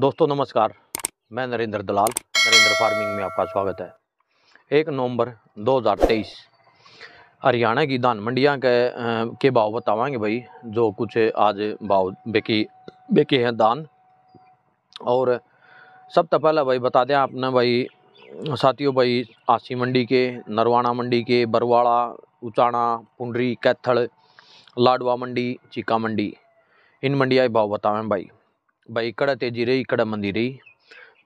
दोस्तों नमस्कार मैं नरेंद्र दलाल नरेंद्र फार्मिंग में आपका स्वागत है एक नवंबर 2023 हरियाणा की धान मंडिया के के भाव बतावाएंगे भाई जो कुछ आज भाव बेकी बेके हैं धान और सब तो पहला भाई बता दें आपने भाई साथियों भाई आसी मंडी के नरवाना मंडी के बरवाड़ा उचाणा पुंडरी कैथल लाडवा मंडी चीका मंडी इन मंडिया के भाव बतावें भाई भाई कड़ा तेजी रही कड़ा मंदी रही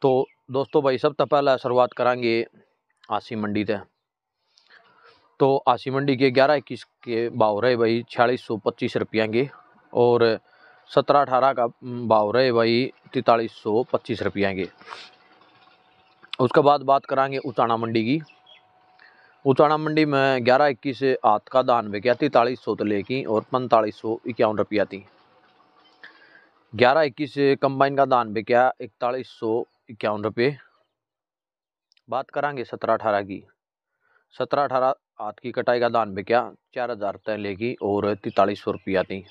तो दोस्तों भाई सब तो पहला शुरुआत करांगे आसी मंडी से तो आसी मंडी के ग्यारह इक्कीस के भाव रहे भाई छियालीस सौ पच्चीस रुपया के और सत्रह अठारह का भाव रहे भाई तैतालीस सौ पच्चीस रुपया के उसके बाद बात करांगे उचाणा मंडी की उचाणा मंडी में ग्यारह इक्कीस हाथ का दान बिका तैतालीस सौ तो लेकिन और पैंतालीस सौ इक्यावन रुपया थी ग्यारह इक्कीस कंबाइन का दान क्या इकतालीस सौ इक्यावन रुपये बात करांगे सत्रह अठारह की सत्रह अठारह हाथ की कटाई का दान क्या चार हज़ार तय लेगी और तैतालीस सौ रुपया थी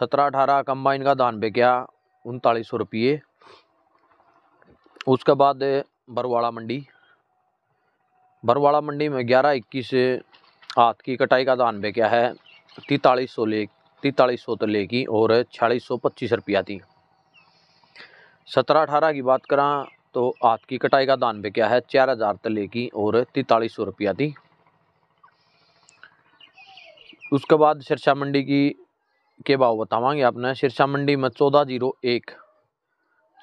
सत्रह अठारह कंबाइन का दान क्या उनतालीस सौ रुपये उसके बाद बरवाड़ा मंडी बरवाड़ा मंडी में ग्यारह इक्कीस हाथ की कटाई का दान क्या है तैतालीस सौ ले तैतालीस सौ तले तो की और छियालीस सौ पच्चीस रुपया थी सत्रह अठारह की बात करा तो हाथ की कटाई का दान पे क्या है चार हज़ार तले तो की और तैतालीस सौ रुपया थी उसके बाद सिरसा मंडी की के भाव बतावांगे आपने सिरसा मंडी में चौदह जीरो एक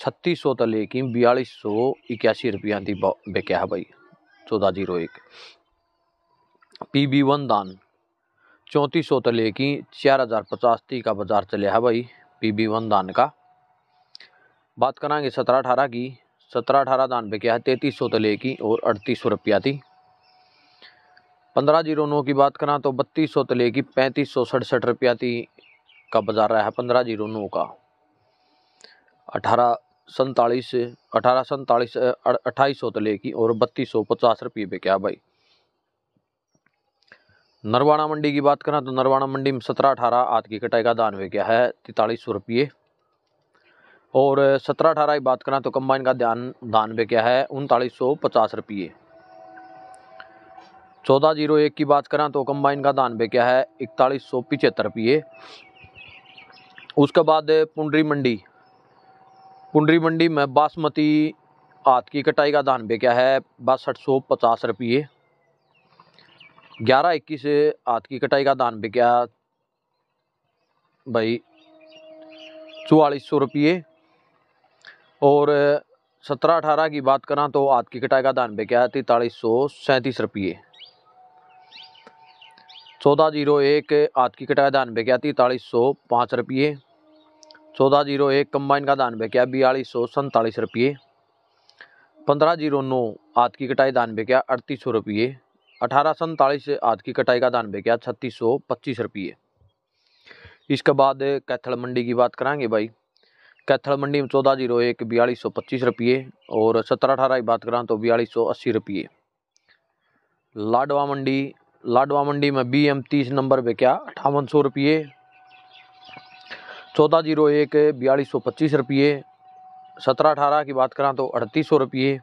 छत्तीस सौ तले तो की बयालीस सौ इक्यासी रुपया थी बेक्या है भाई चौदह जीरो एक पी बी वन दान चौंतीस सौ तले तो की चार हज़ार पचास ती का बाजार चले है भाई पी बी वन धान का बात करेंगे सत्रह अठारह की सत्रह अठारह धान पे क्या है तैतीस सौ तले तो की और अड़तीस सौ रुपया थी पंद्रह जीरो नौ की बात करा तो बत्तीस सौ तले तो की पैंतीस सौ सड़सठ रुपया थी का बाजार रहा है पंद्रह जीरो नौ का अठारह सन्तालीस अठारह सैतालीस अट्ठाईस सौ तले की और बत्तीस सौ पचास रुपये पे क्या भाई नरवाना मंडी की बात करें तो नरवाना मंडी में सत्रह अठारह आद की कटाई का दान वे क्या है तैतालीस सौ रुपये और सत्रह अठारह की बात करें तो कंबाइन का ध्यान दान वे क्या है उनतालीस सौ पचास रुपये चौदह जीरो एक की बात करें तो कंबाइन का दान वे क्या है इकतालीस सौ पिचहत्तर रुपये उसके बाद पुंडरी मंडी पुंडरी मंडी में बासमती आद की कटाई का दान वे क्या है बासठ सौ पचास रुपये ग्यारह इक्कीस हाथ की कटाई का धान बिकया भाई चौवालीस सौ रुपये और सत्रह अठारह की बात करा तो हाथ की कटाई का धान बिका तैतालीस सौ सैंतीस रुपये चौदह जीरो एक हाथ की कटाई धान बिकया तैतालीस सौ पाँच रुपये चौदह जीरो एक कंबाइन का धान बिकया बयालीस सौ सैंतालीस रुपये पंद्रह जीरो नौ हाथ की कटाई धान बिकया अड़तीस सौ रुपये अठारह से आज की कटाई का दान क्या छत्तीस सौ पच्चीस रुपये इसके बाद कैथल मंडी की बात कराएंगे भाई कैथल मंडी में चौदह जीरो एक बयालीस सौ पच्चीस रुपये और सत्रह अठारह की बात कराएं तो बयालीस सौ अस्सी रुपये लाडवा मंडी लाडवा मंडी में बी एम तीस नंबर क्या अठावन सौ रुपये चौदह जीरो एक बयालीस सौ पच्चीस रुपये सत्रह अठारह की बात करा तो अड़तीस सौ रुपये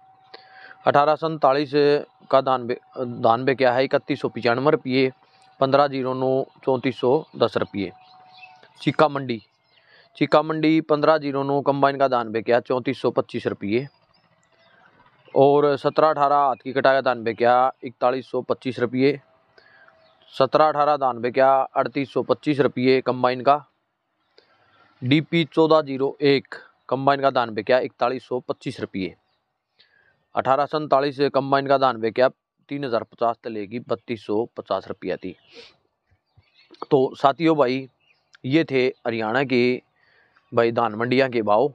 अठारह सन्तालीस का दान बे दान बे क्या है इकतीस सौ पचानवे रुपये पंद्रह जीरो नौ चौंतीस सौ दस रुपये चीका मंडी चीका मंडी पंद्रह जीरो नौ कम्बाइन का दान बे क्या चौंतीस सौ पच्चीस रुपये और सत्रह अठारह हाथ की कटाई का दान बे क्या इकतालीस सौ पच्चीस रुपये सत्रह अठारह दान बे क्या अड़तीस सौ पच्चीस रुपये कम्बाइन का डी पी चौदह जीरो एक कम्बाइन का दान बे क्या इकतालीस सौ पच्चीस रुपये अठारह सौ उनतालीस कंबाइन का दान वे क्या तीन हज़ार पचास तले की बत्तीस सौ पचास रुपया थी तो साथियों भाई ये थे हरियाणा के भाई धान मंडियाँ के भाव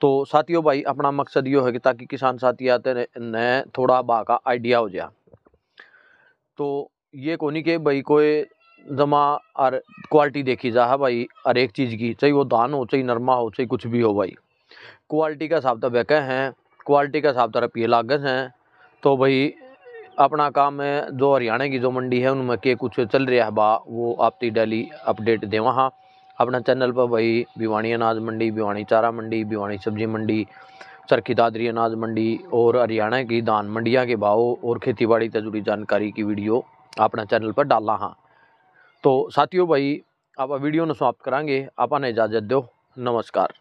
तो साथियों भाई अपना मकसद ये है कि ताकि किसान साथी आते ने थोड़ा बा का आइडिया हो जाए तो ये कोनी के भाई कोई जमा और क्वालिटी देखी जा है भाई हर एक चीज़ की चाहे वो धान हो चाहे नरमा हो चाहे कुछ भी हो भाई क्वालिटी का हिसाब तो वह हैं क्वालिटी के हिसाब तरह ये लागत हैं तो भाई अपना काम है जो हरियाणा की जो मंडी है उनमें के कुछ चल रहा है बा वो आपकी डेली अपडेट देवा हाँ अपना चैनल पर भाई भिवानी अनाज मंडी भिवानी चारा मंडी भिवानी सब्जी मंडी चरखी दादरी अनाज मंडी और हरियाणा की धान मंडिया के भाव और खेतीबाड़ी से जुड़ी जानकारी की वीडियो अपना चैनल पर डाला हाँ तो साथियों भाई आप वीडियो ने समाप्त करा आपने इजाज़त दो नमस्कार